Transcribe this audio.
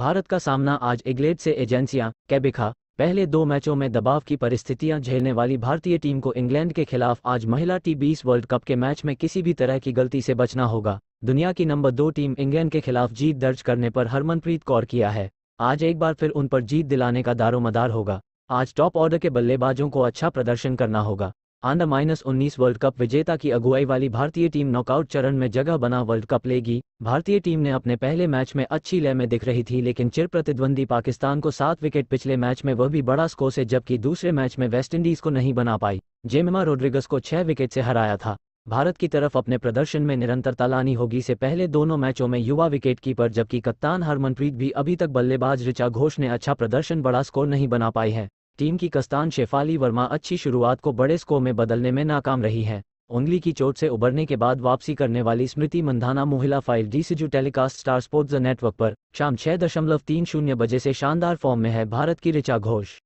भारत का सामना आज इग्लेट से एजेंसियां कैबिखा पहले दो मैचों में दबाव की परिस्थितियां झेलने वाली भारतीय टीम को इंग्लैंड के खिलाफ आज महिला टी बीस वर्ल्ड कप के मैच में किसी भी तरह की गलती से बचना होगा दुनिया की नंबर दो टीम इंग्लैंड के खिलाफ जीत दर्ज करने पर हरमनप्रीत कौर किया है आज एक बार फिर उन पर जीत दिलाने का दारोमदार होगा आज टॉप ऑर्डर के बल्लेबाजों को अच्छा प्रदर्शन करना होगा अंडर माइनस उन्नीस वर्ल्ड कप विजेता की अगुवाई वाली भारतीय टीम नॉकआउट चरण में जगह बना वर्ल्ड कप लेगी भारतीय टीम ने अपने पहले मैच में अच्छी लय में दिख रही थी लेकिन चिर प्रतिद्वंदी पाकिस्तान को सात विकेट पिछले मैच में वह भी बड़ा स्कोर से जबकि दूसरे मैच में वेस्टइंडीज को नहीं बना पाई जेमिमा रोड्रिगस को छह विकेट से हराया था भारत की तरफ अपने प्रदर्शन में निरंतरता लानी होगी से पहले दोनों मैचों में युवा विकेट कीपर जबकि कप्तान हरमनप्रीत भी अभी तक बल्लेबाज ऋचा घोष ने अच्छा प्रदर्शन बड़ा स्कोर नहीं बना पाई है टीम की कस्तान शेफाली वर्मा अच्छी शुरुआत को बड़े स्कोर में बदलने में नाकाम रही है उंगली की चोट से उबरने के बाद वापसी करने वाली स्मृति मंधाना मोहिला फाइल डी टेलीकास्ट स्टार स्पोर्ट्स नेटवर्क पर शाम छह दशमलव तीन शून्य बजे से शानदार फॉर्म में है भारत की ऋचा घोष